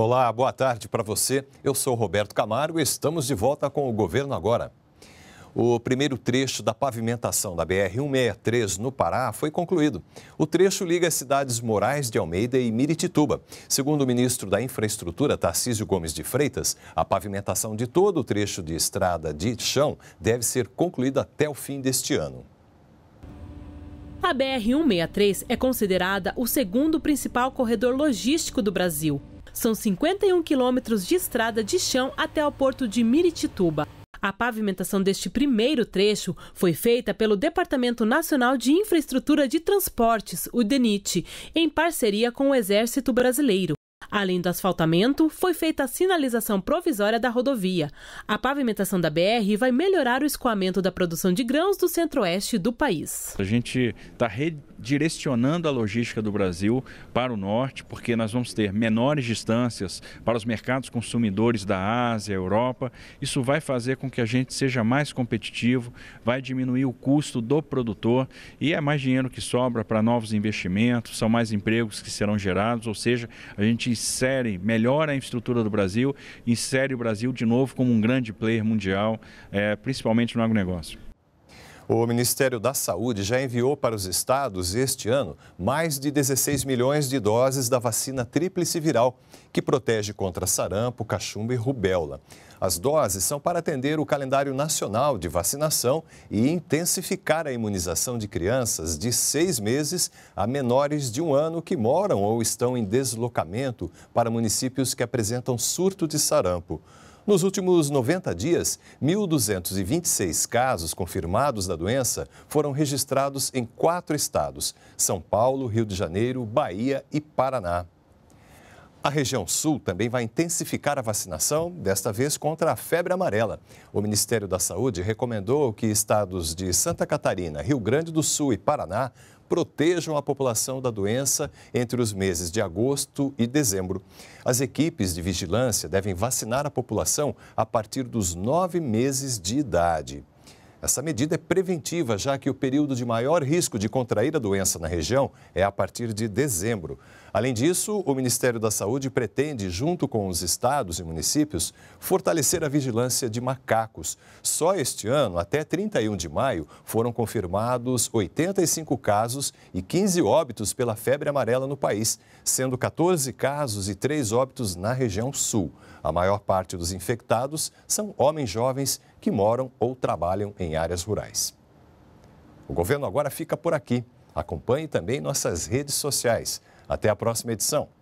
Olá, boa tarde para você. Eu sou Roberto Camargo e estamos de volta com o Governo Agora. O primeiro trecho da pavimentação da BR-163 no Pará foi concluído. O trecho liga as cidades Moraes de Almeida e Miritituba. Segundo o ministro da Infraestrutura, Tarcísio Gomes de Freitas, a pavimentação de todo o trecho de estrada de chão deve ser concluída até o fim deste ano. A BR-163 é considerada o segundo principal corredor logístico do Brasil são 51 quilômetros de estrada de chão até o porto de Miritituba. A pavimentação deste primeiro trecho foi feita pelo Departamento Nacional de Infraestrutura de Transportes, o DENIT, em parceria com o Exército Brasileiro. Além do asfaltamento, foi feita a sinalização provisória da rodovia. A pavimentação da BR vai melhorar o escoamento da produção de grãos do centro-oeste do país. A gente está re direcionando a logística do Brasil para o norte, porque nós vamos ter menores distâncias para os mercados consumidores da Ásia, Europa. Isso vai fazer com que a gente seja mais competitivo, vai diminuir o custo do produtor e é mais dinheiro que sobra para novos investimentos, são mais empregos que serão gerados, ou seja, a gente insere, melhora a infraestrutura do Brasil, insere o Brasil de novo como um grande player mundial, é, principalmente no agronegócio. O Ministério da Saúde já enviou para os estados este ano mais de 16 milhões de doses da vacina tríplice viral, que protege contra sarampo, cachumba e rubéola. As doses são para atender o calendário nacional de vacinação e intensificar a imunização de crianças de seis meses a menores de um ano que moram ou estão em deslocamento para municípios que apresentam surto de sarampo. Nos últimos 90 dias, 1.226 casos confirmados da doença foram registrados em quatro estados: São Paulo, Rio de Janeiro, Bahia e Paraná. A região sul também vai intensificar a vacinação, desta vez contra a febre amarela. O Ministério da Saúde recomendou que estados de Santa Catarina, Rio Grande do Sul e Paraná protejam a população da doença entre os meses de agosto e dezembro. As equipes de vigilância devem vacinar a população a partir dos nove meses de idade. Essa medida é preventiva, já que o período de maior risco de contrair a doença na região é a partir de dezembro. Além disso, o Ministério da Saúde pretende, junto com os estados e municípios, fortalecer a vigilância de macacos. Só este ano, até 31 de maio, foram confirmados 85 casos e 15 óbitos pela febre amarela no país, sendo 14 casos e 3 óbitos na região sul. A maior parte dos infectados são homens jovens que moram ou trabalham em áreas rurais. O governo agora fica por aqui. Acompanhe também nossas redes sociais. Até a próxima edição.